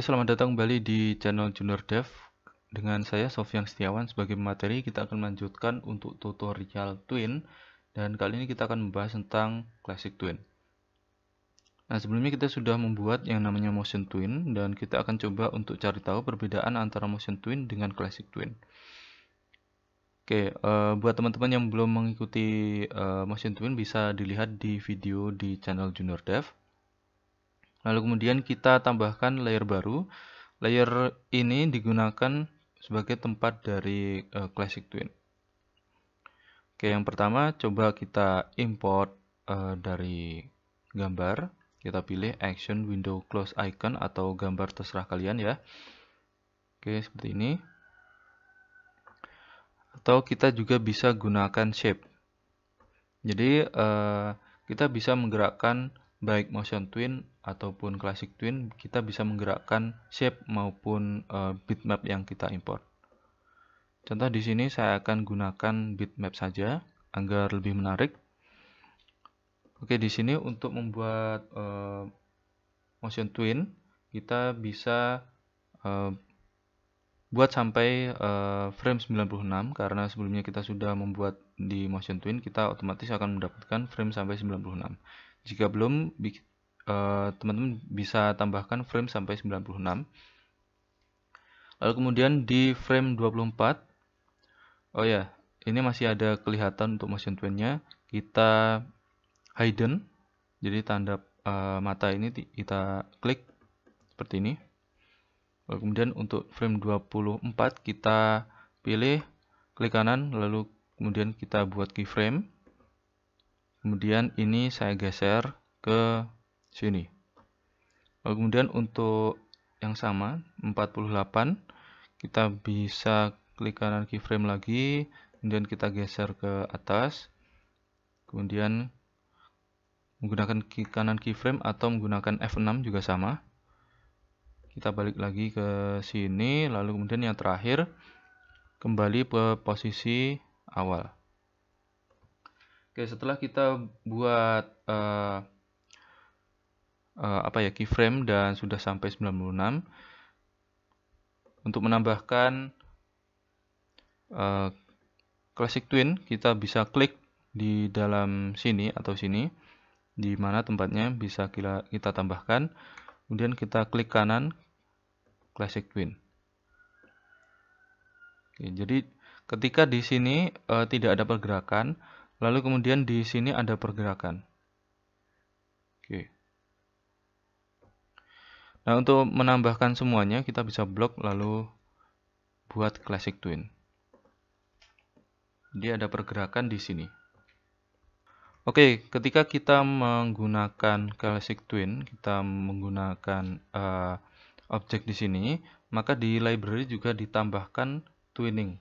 Oke, selamat datang kembali di channel Junior Dev dengan saya Sofyan Setiawan sebagai materi kita akan melanjutkan untuk tutorial Twin dan kali ini kita akan membahas tentang Classic Twin. Nah, sebelumnya kita sudah membuat yang namanya Motion Twin dan kita akan coba untuk cari tahu perbedaan antara Motion Twin dengan Classic Twin. Oke, eh, buat teman-teman yang belum mengikuti eh, Motion Twin bisa dilihat di video di channel Junior Dev. Lalu kemudian kita tambahkan layer baru. Layer ini digunakan sebagai tempat dari uh, Classic Twin. Oke, yang pertama coba kita import uh, dari gambar. Kita pilih action window close icon atau gambar terserah kalian ya. Oke, seperti ini. Atau kita juga bisa gunakan shape. Jadi, uh, kita bisa menggerakkan baik motion twin ataupun classic twin kita bisa menggerakkan shape maupun uh, bitmap yang kita import contoh di sini saya akan gunakan bitmap saja agar lebih menarik oke di sini untuk membuat uh, motion twin kita bisa uh, buat sampai uh, frame 96 karena sebelumnya kita sudah membuat di motion twin kita otomatis akan mendapatkan frame sampai 96 jika belum, eh, teman-teman bisa tambahkan frame sampai 96. Lalu kemudian di frame 24, oh ya, ini masih ada kelihatan untuk motion twin Kita hidden, jadi tanda uh, mata ini kita klik seperti ini. Lalu kemudian untuk frame 24 kita pilih klik kanan, lalu kemudian kita buat keyframe kemudian ini saya geser ke sini Lalu eh, kemudian untuk yang sama 48 kita bisa klik kanan keyframe lagi kemudian kita geser ke atas kemudian menggunakan kanan keyframe atau menggunakan F6 juga sama kita balik lagi ke sini lalu kemudian yang terakhir kembali ke posisi awal Oke, setelah kita buat uh, uh, apa ya keyframe dan sudah sampai 96 untuk menambahkan uh, classic twin kita bisa klik di dalam sini atau sini di mana tempatnya bisa kita, kita tambahkan kemudian kita klik kanan classic twin Oke, jadi ketika di sini uh, tidak ada pergerakan Lalu kemudian di sini ada pergerakan. Oke. Nah, untuk menambahkan semuanya kita bisa blok lalu buat classic twin. Dia ada pergerakan di sini. Oke, ketika kita menggunakan classic twin, kita menggunakan uh, objek di sini, maka di library juga ditambahkan twinning.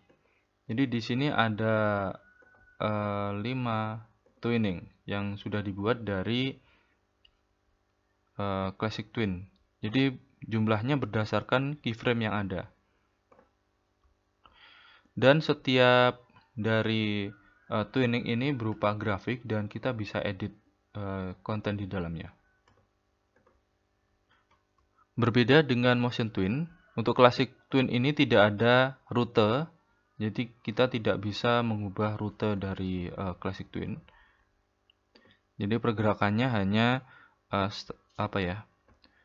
Jadi di sini ada uh, twinning yang sudah dibuat dari uh, classic twin. Jadi jumlahnya berdasarkan keyframe yang ada. Dan setiap dari uh, twinning ini berupa grafik dan kita bisa edit uh, konten di dalamnya. Berbeda dengan motion twin, untuk classic twin ini tidak ada rute jadi kita tidak bisa mengubah rute dari uh, Classic Twin. Jadi pergerakannya hanya uh, apa ya?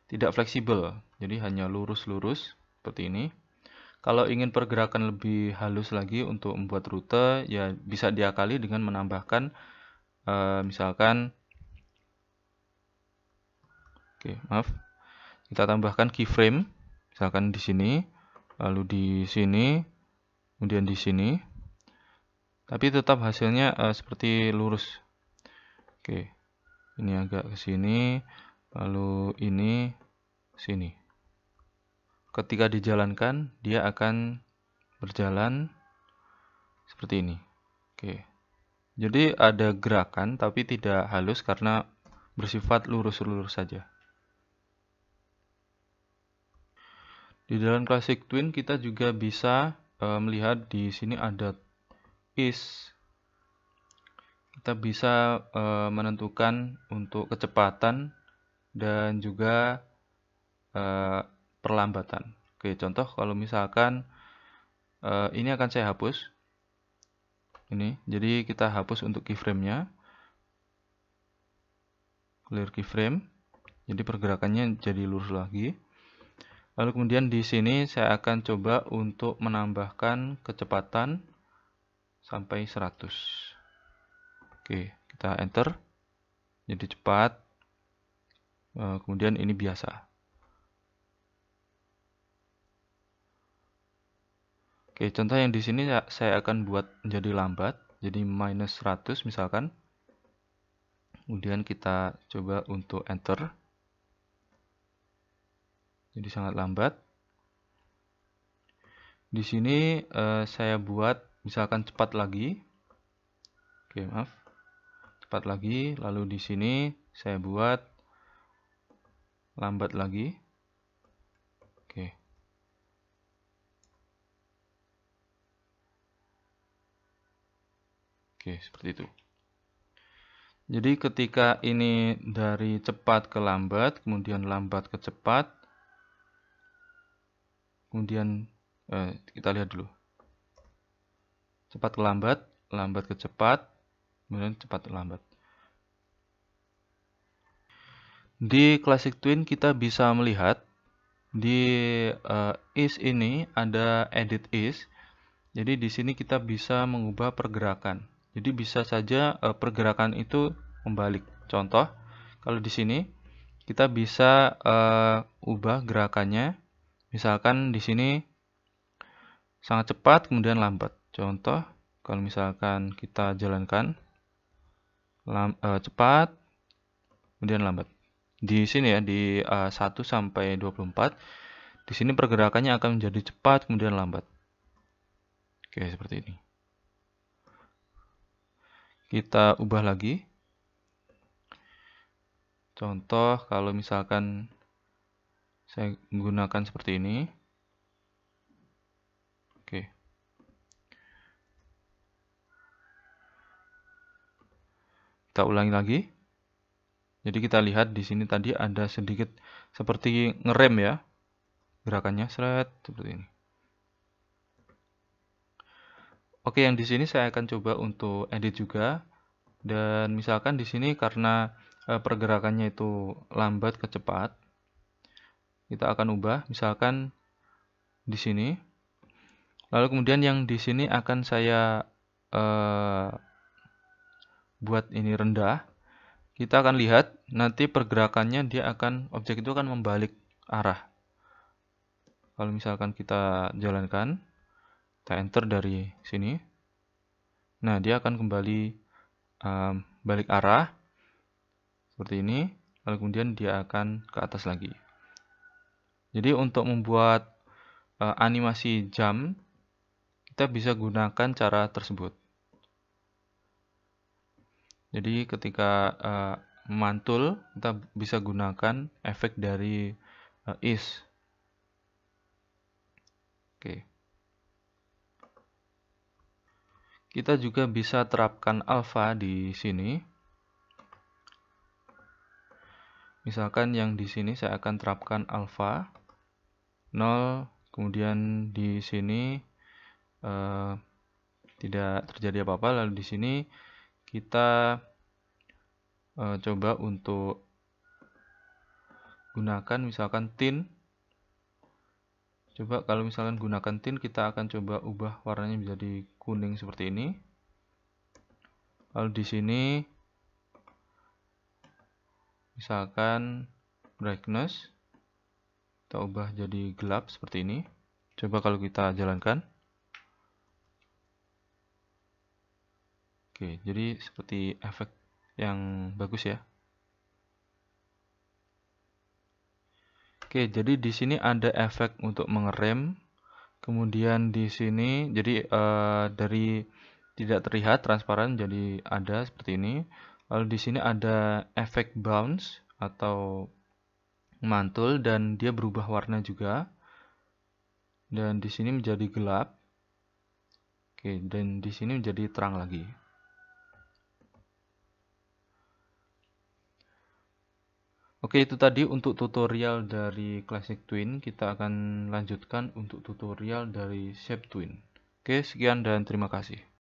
Tidak fleksibel. Jadi hanya lurus-lurus seperti ini. Kalau ingin pergerakan lebih halus lagi untuk membuat rute ya bisa diakali dengan menambahkan uh, misalkan Oke, okay, maaf. Kita tambahkan keyframe misalkan di sini lalu di sini kemudian di sini tapi tetap hasilnya uh, seperti lurus oke ini agak ke sini lalu ini sini ketika dijalankan dia akan berjalan seperti ini oke jadi ada gerakan tapi tidak halus karena bersifat lurus-lurus saja di dalam klasik twin kita juga bisa uh, melihat di sini ada is kita bisa uh, menentukan untuk kecepatan dan juga uh, perlambatan. Oke, contoh kalau misalkan uh, ini akan saya hapus. Ini, jadi kita hapus untuk keyframe-nya. Clear keyframe. Jadi pergerakannya jadi lurus lagi. Lalu kemudian di sini saya akan coba untuk menambahkan kecepatan sampai 100. Oke, kita enter. Jadi cepat. Eh, kemudian ini biasa. Oke, contoh yang di sini ya, saya akan buat menjadi lambat. Jadi minus 100 misalkan. Kemudian kita coba untuk enter jadi sangat lambat. Di sini eh, saya buat misalkan cepat lagi. Oke, maaf. Cepat lagi, lalu di sini saya buat lambat lagi. Oke. Oke, seperti itu. Jadi ketika ini dari cepat ke lambat, kemudian lambat ke cepat, kemudian eh, kita lihat dulu cepat ke lambat lambat ke cepat kemudian cepat ke lambat di classic twin kita bisa melihat di uh, is ini ada edit is jadi di sini kita bisa mengubah pergerakan jadi bisa saja uh, pergerakan itu membalik contoh kalau di sini kita bisa uh, ubah gerakannya Misalkan di sini sangat cepat kemudian lambat. Contoh, kalau misalkan kita jalankan lam, uh, cepat kemudian lambat. Di sini ya di uh, eh, 1 sampai 24 di sini pergerakannya akan menjadi cepat kemudian lambat. Oke, seperti ini. Kita ubah lagi. Contoh kalau misalkan saya gunakan seperti ini oke kita ulangi lagi jadi kita lihat di sini tadi ada sedikit seperti ngerem ya gerakannya seret seperti ini Oke, yang di sini saya akan coba untuk edit juga. Dan misalkan di sini karena eh, pergerakannya itu lambat ke kita akan ubah misalkan di sini. Lalu kemudian yang di sini akan saya eh, buat ini rendah. Kita akan lihat nanti pergerakannya dia akan objek itu akan membalik arah. Kalau misalkan kita jalankan, kita enter dari sini. Nah, dia akan kembali um, balik arah seperti ini, lalu kemudian dia akan ke atas lagi. Jadi untuk membuat uh, animasi jam, kita bisa gunakan cara tersebut. Jadi ketika uh, mantul, kita bisa gunakan efek dari uh, is. Oke. Kita juga bisa terapkan alpha di sini. Misalkan yang di sini saya akan terapkan alpha. 0 kemudian di sini eh, tidak terjadi apa-apa lalu di sini kita eh, coba untuk gunakan misalkan tin coba kalau misalkan gunakan tin kita akan coba ubah warnanya menjadi kuning seperti ini lalu di sini misalkan brightness kita ubah jadi gelap seperti ini coba kalau kita jalankan oke jadi seperti efek yang bagus ya oke jadi di sini ada efek untuk mengerem kemudian di sini jadi uh, dari tidak terlihat transparan jadi ada seperti ini lalu di sini ada efek bounce atau mantul dan dia berubah warna juga. Dan di sini menjadi gelap. Oke, dan di sini menjadi terang lagi. Oke, itu tadi untuk tutorial dari Classic Twin. Kita akan lanjutkan untuk tutorial dari Shape Twin. Oke, sekian dan terima kasih.